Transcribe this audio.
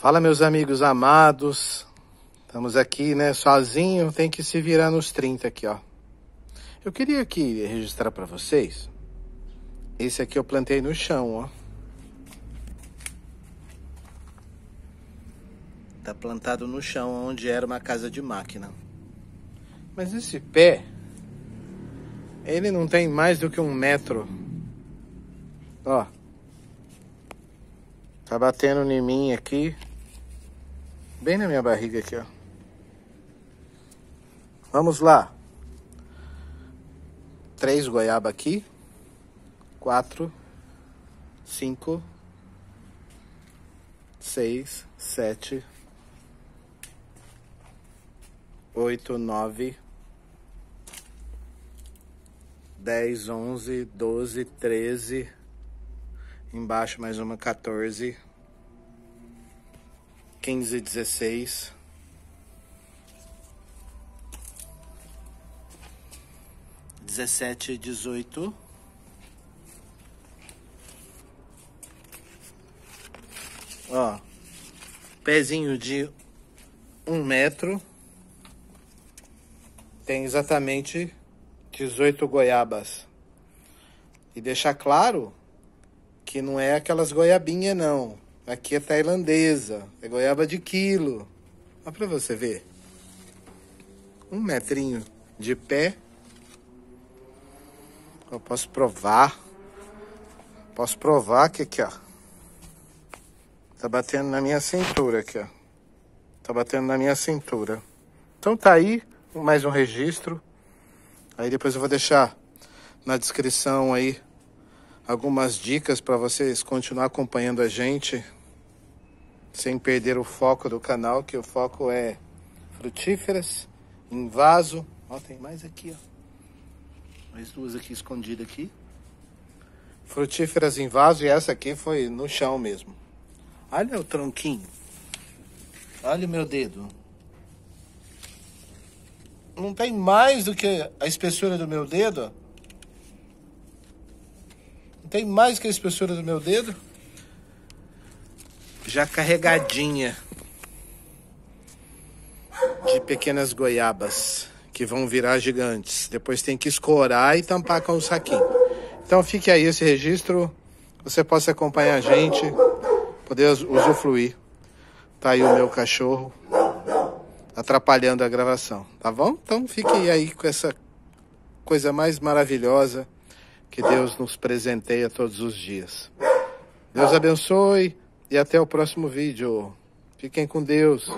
Fala, meus amigos amados. Estamos aqui, né? Sozinho, tem que se virar nos 30 aqui, ó. Eu queria aqui registrar para vocês. Esse aqui eu plantei no chão, ó. Tá plantado no chão, onde era uma casa de máquina. Mas esse pé, ele não tem mais do que um metro. Ó. Tá batendo em mim aqui. Bem na minha barriga aqui, ó. Vamos lá. Três goiaba aqui. Quatro. Cinco. Seis. Sete. Oito. Nove. dez, onze, doze, treze. Embaixo mais uma Quatorze quinze dezesseis dezessete dezoito Ó, pezinho de um metro. Tem exatamente dezoito goiabas. E deixar claro que não é aquelas goiabinhas, não. Aqui é tailandesa, é goiaba de quilo. Olha pra você ver. Um metrinho de pé. Eu posso provar. Posso provar que aqui, ó. Tá batendo na minha cintura aqui, ó. Tá batendo na minha cintura. Então tá aí mais um registro. Aí depois eu vou deixar na descrição aí algumas dicas para vocês continuar acompanhando a gente sem perder o foco do canal, que o foco é frutíferas, em vaso. Ó, tem mais aqui, ó. Mais duas aqui escondidas aqui. Frutíferas em vaso e essa aqui foi no chão mesmo. Olha o tronquinho. Olha o meu dedo. Não tem mais do que a espessura do meu dedo, ó. Não tem mais que a espessura do meu dedo já carregadinha de pequenas goiabas que vão virar gigantes. Depois tem que escorar e tampar com o saquinho. Então fique aí esse registro, você possa acompanhar a gente, poder usufruir. Tá aí o meu cachorro atrapalhando a gravação, tá bom? Então fique aí com essa coisa mais maravilhosa que Deus nos presenteia todos os dias. Deus abençoe e até o próximo vídeo. Fiquem com Deus.